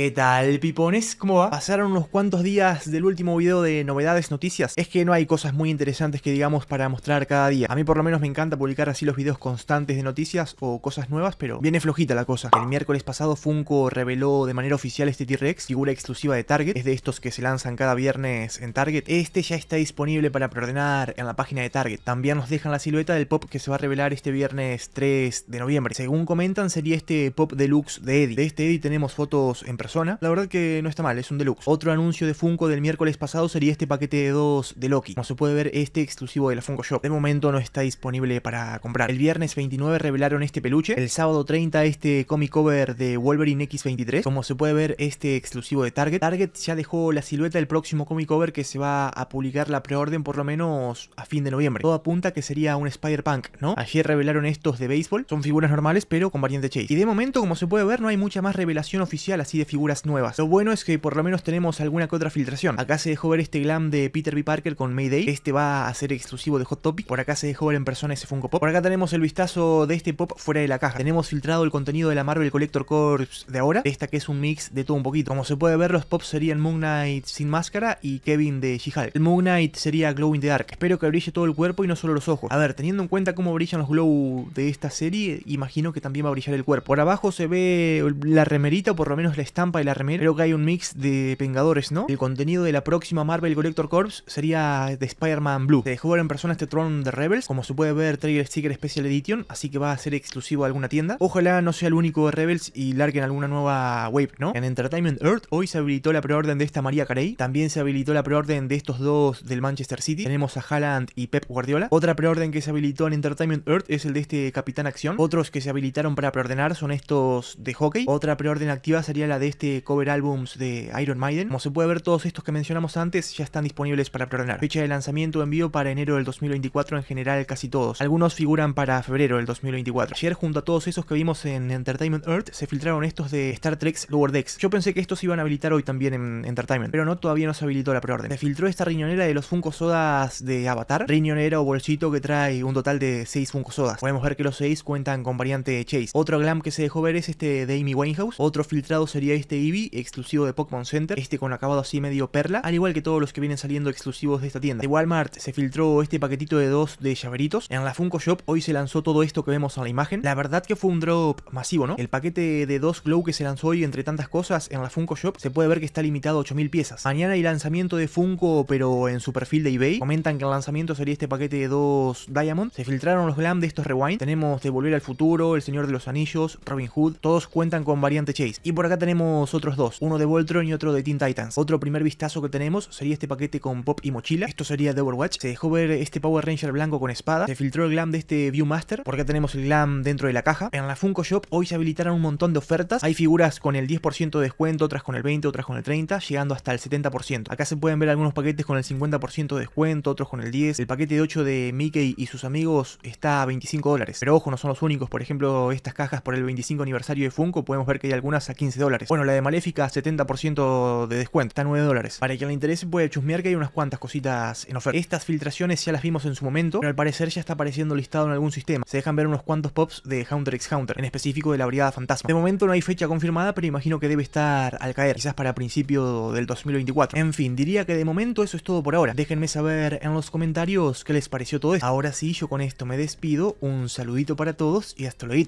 ¿Qué tal, pipones? ¿Cómo va? Pasaron unos cuantos días del último video de novedades, noticias. Es que no hay cosas muy interesantes que digamos para mostrar cada día. A mí por lo menos me encanta publicar así los videos constantes de noticias o cosas nuevas, pero viene flojita la cosa. El miércoles pasado Funko reveló de manera oficial este T-Rex, figura exclusiva de Target. Es de estos que se lanzan cada viernes en Target. Este ya está disponible para preordenar en la página de Target. También nos dejan la silueta del pop que se va a revelar este viernes 3 de noviembre. Según comentan, sería este pop deluxe de Eddie. De este Eddie tenemos fotos en la verdad que no está mal, es un deluxe. Otro anuncio de Funko del miércoles pasado sería este paquete de dos de Loki. Como se puede ver, este exclusivo de la Funko Shop de momento no está disponible para comprar. El viernes 29 revelaron este peluche, el sábado 30 este comic cover de Wolverine X23. Como se puede ver, este exclusivo de Target. Target ya dejó la silueta del próximo comic cover que se va a publicar la preorden por lo menos a fin de noviembre. Todo apunta que sería un Spider-Punk, ¿no? Ayer revelaron estos de béisbol. Son figuras normales, pero con variante Chase. Y de momento, como se puede ver, no hay mucha más revelación oficial así de figuras nuevas. Lo bueno es que por lo menos tenemos alguna que otra filtración. Acá se dejó ver este glam de Peter B. Parker con Mayday. Este va a ser exclusivo de Hot Topic. Por acá se dejó ver en persona ese Funko Pop. Por acá tenemos el vistazo de este pop fuera de la caja. Tenemos filtrado el contenido de la Marvel Collector Corps de ahora. Esta que es un mix de todo un poquito. Como se puede ver, los pops serían Moon Knight sin máscara y Kevin de She-Hulk. El Moon Knight sería Glowing the Dark. Espero que brille todo el cuerpo y no solo los ojos. A ver, teniendo en cuenta cómo brillan los Glow de esta serie, imagino que también va a brillar el cuerpo. Por abajo se ve la remerita o por lo menos la estrella y y la remera, creo que hay un mix de Vengadores, ¿no? El contenido de la próxima Marvel Collector Corps sería de Spider-Man Blue. Se dejó ver en persona este Tron de Rebels, como se puede ver, trailer sticker Special Edition, así que va a ser exclusivo a alguna tienda. Ojalá no sea el único de Rebels y larguen alguna nueva wave, ¿no? En Entertainment Earth hoy se habilitó la preorden de esta María Carey, también se habilitó la preorden de estos dos del Manchester City. Tenemos a Haaland y Pep Guardiola. Otra preorden que se habilitó en Entertainment Earth es el de este Capitán Acción. Otros que se habilitaron para preordenar son estos de hockey. Otra preorden activa sería la de este cover albums de Iron Maiden. Como se puede ver, todos estos que mencionamos antes ya están disponibles para preordenar. Fecha de lanzamiento envío para enero del 2024 en general casi todos. Algunos figuran para febrero del 2024. Ayer junto a todos esos que vimos en Entertainment Earth se filtraron estos de Star Trek Lower Decks. Yo pensé que estos iban a habilitar hoy también en Entertainment, pero no, todavía no se habilitó la preorden. Se filtró esta riñonera de los Funko Sodas de Avatar, riñonera o bolsito que trae un total de 6 Funko Sodas. Podemos ver que los 6 cuentan con variante Chase. Otro glam que se dejó ver es este de Amy Winehouse. Otro filtrado sería este Eevee, exclusivo de Pokémon Center, este con acabado así medio perla, al igual que todos los que vienen saliendo exclusivos de esta tienda. De Walmart se filtró este paquetito de dos de llaveritos, en la Funko Shop hoy se lanzó todo esto que vemos en la imagen, la verdad que fue un drop masivo, ¿no? El paquete de dos Glow que se lanzó hoy entre tantas cosas en la Funko Shop, se puede ver que está limitado a 8000 piezas. Mañana hay lanzamiento de Funko, pero en su perfil de eBay, comentan que el lanzamiento sería este paquete de dos Diamond, se filtraron los glam de estos Rewind, tenemos De Volver al Futuro, El Señor de los Anillos, Robin Hood, todos cuentan con variante Chase. Y por acá tenemos otros dos, uno de Voltron y otro de Teen Titans. Otro primer vistazo que tenemos sería este paquete con pop y mochila, esto sería de Overwatch, se dejó ver este Power Ranger blanco con espada, se filtró el glam de este Viewmaster, porque tenemos el glam dentro de la caja. En la Funko Shop hoy se habilitaron un montón de ofertas, hay figuras con el 10% de descuento, otras con el 20, otras con el 30, llegando hasta el 70%. Acá se pueden ver algunos paquetes con el 50% de descuento, otros con el 10. El paquete de 8 de Mickey y sus amigos está a 25 dólares. Pero ojo, no son los únicos. Por ejemplo, estas cajas por el 25 aniversario de Funko podemos ver que hay algunas a 15 dólares bueno, la de Maléfica, 70% de descuento, está a 9 dólares. Para quien le interese puede chusmear que hay unas cuantas cositas en oferta. Estas filtraciones ya las vimos en su momento, pero al parecer ya está apareciendo listado en algún sistema. Se dejan ver unos cuantos pops de Hunter x Hunter, en específico de la Brigada Fantasma. De momento no hay fecha confirmada, pero imagino que debe estar al caer, quizás para principio del 2024. En fin, diría que de momento eso es todo por ahora. Déjenme saber en los comentarios qué les pareció todo esto. Ahora sí, yo con esto me despido, un saludito para todos y hasta luego.